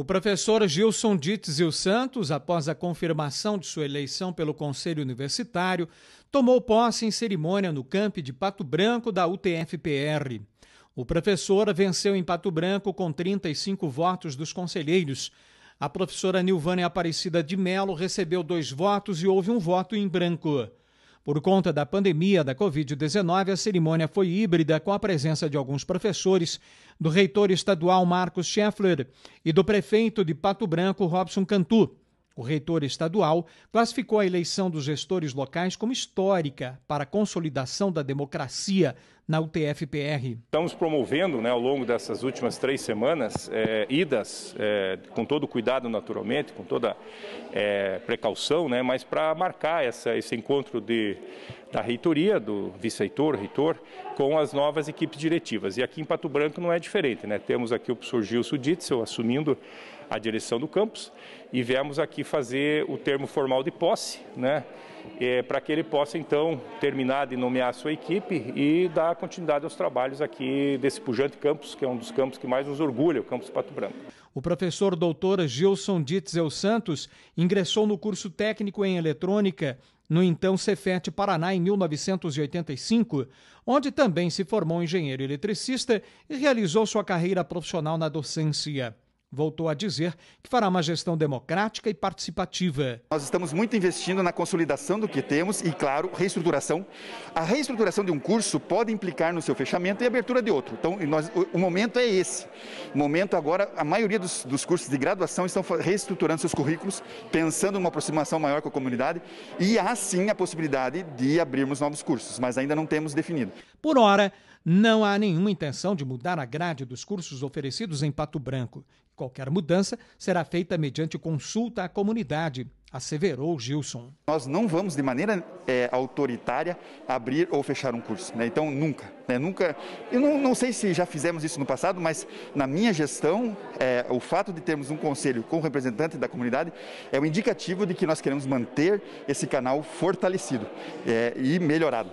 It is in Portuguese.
O professor Gilson Ditzil Santos, após a confirmação de sua eleição pelo Conselho Universitário, tomou posse em cerimônia no camp de Pato Branco da UTF-PR. O professor venceu em Pato Branco com 35 votos dos conselheiros. A professora Nilvânia Aparecida de Melo recebeu dois votos e houve um voto em branco. Por conta da pandemia da Covid-19, a cerimônia foi híbrida com a presença de alguns professores, do reitor estadual Marcos Scheffler e do prefeito de Pato Branco, Robson Cantu. O reitor estadual classificou a eleição dos gestores locais como histórica para a consolidação da democracia na UTF-PR. Estamos promovendo, né, ao longo dessas últimas três semanas, é, idas é, com todo cuidado, naturalmente, com toda é, precaução, né, mas para marcar essa, esse encontro de, da reitoria, do vice-reitor, reitor, com as novas equipes diretivas. E aqui em Pato Branco não é diferente. Né? Temos aqui o professor Gilson Ditzel assumindo a direção do campus e viemos aqui fazer o termo formal de posse, né? É, para que ele possa, então, terminar de nomear a sua equipe e dar continuidade aos trabalhos aqui desse pujante campus, que é um dos campos que mais nos orgulha, o campus Pato Branco. O professor doutor Gilson Ditzel Santos ingressou no curso técnico em eletrônica no então Cefet Paraná em 1985, onde também se formou engenheiro eletricista e realizou sua carreira profissional na docência voltou a dizer que fará uma gestão democrática e participativa. Nós estamos muito investindo na consolidação do que temos e, claro, reestruturação. A reestruturação de um curso pode implicar no seu fechamento e abertura de outro. Então, nós, o, o, momento é esse. O momento agora, a maioria dos, dos cursos de graduação estão reestruturando seus currículos, pensando numa aproximação maior com a comunidade e há sim a possibilidade de abrirmos novos cursos, mas ainda não temos definido. Por hora, não há nenhuma intenção de mudar a grade dos cursos oferecidos em Pato Branco Qualquer mudança será feita mediante consulta à comunidade, asseverou Gilson. Nós não vamos, de maneira é, autoritária, abrir ou fechar um curso. Né? Então, nunca. Né? Nunca. Eu não, não, sei se já fizemos isso no passado, mas na minha gestão, é, o fato de termos um conselho com representantes representante da comunidade é um indicativo de que nós queremos manter esse canal fortalecido é, e melhorado.